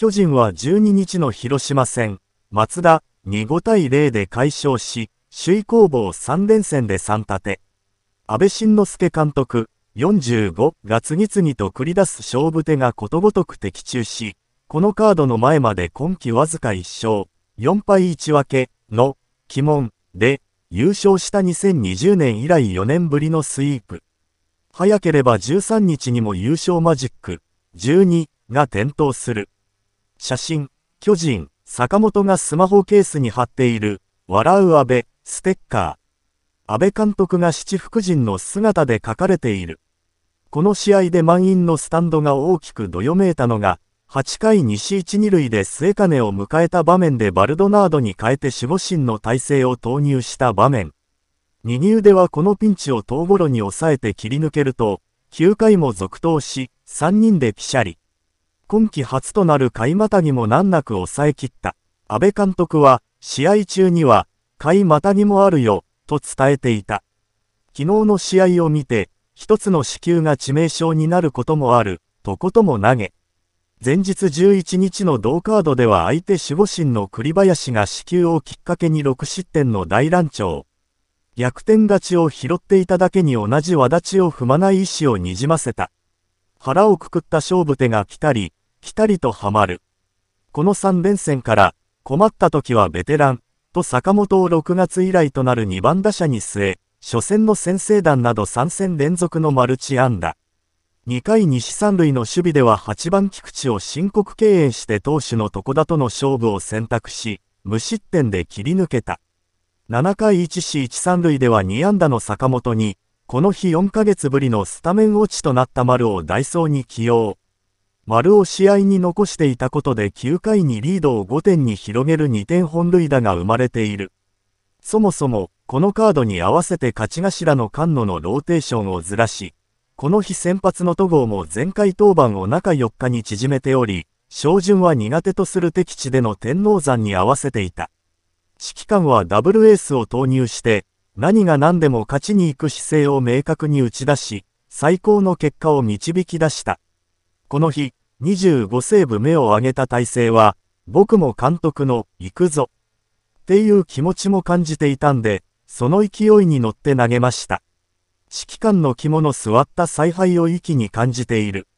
巨人は12日の広島戦、松田に5対0で快勝し、首位攻防3連戦で3立て。安倍晋之助監督、45が次々と繰り出す勝負手がことごとく的中し、このカードの前まで今季わずか1勝、4敗1分けの鬼門で優勝した2020年以来4年ぶりのスイープ。早ければ13日にも優勝マジック12が点灯する。写真、巨人、坂本がスマホケースに貼っている、笑う安倍、ステッカー。安倍監督が七福神の姿で書かれている。この試合で満員のスタンドが大きくどよめいたのが、8回西1、2塁で末金を迎えた場面でバルドナードに変えて守護神の体制を投入した場面。二入腕はこのピンチを遠頃に抑えて切り抜けると、9回も続投し、3人でピシャリ。今季初となる甲斐たぎも難なく抑え切った。安倍監督は、試合中には、甲斐たにもあるよ、と伝えていた。昨日の試合を見て、一つの死球が致命傷になることもある、とことも投げ。前日11日の同カードでは相手守護神の栗林が死球をきっかけに6失点の大乱調。逆転勝ちを拾っていただけに同じ輪立ちを踏まない意志をにじませた。腹をくくった勝負手が来たり、ピタリとはまる。この3連戦から困った時はベテランと坂本を6月以来となる2番打者に据え、初戦の先制弾など3戦連続のマルチ安打。2回西三塁の守備では8番菊池を申告敬遠して投手の床田との勝負を選択し、無失点で切り抜けた。7回1四1三塁では2安打の坂本に、この日4ヶ月ぶりのスタメン落ちとなった丸をダイソーに起用。丸を試合に残していたことで9回にリードを5点に広げる2点本塁打が生まれている。そもそも、このカードに合わせて勝ち頭の菅野のローテーションをずらし、この日先発の戸郷も前回登板を中4日に縮めており、照準は苦手とする敵地での天王山に合わせていた。指揮官はダブルエースを投入して、何が何でも勝ちに行く姿勢を明確に打ち出し、最高の結果を導き出した。この日、25セーブ目を上げた体制は、僕も監督の行くぞっていう気持ちも感じていたんで、その勢いに乗って投げました。指揮官の肝の座った采配を息に感じている。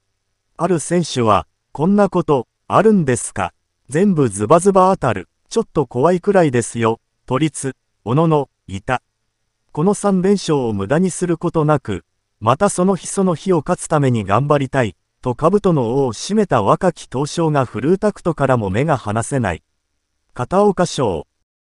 ある選手は、こんなこと、あるんですか全部ズバズバ当たる。ちょっと怖いくらいですよ。都立、小野の、いた。この3連勝を無駄にすることなく、またその日その日を勝つために頑張りたい。と兜の尾を締めた若き東匠がフルータクトからも目が離せない。片岡賞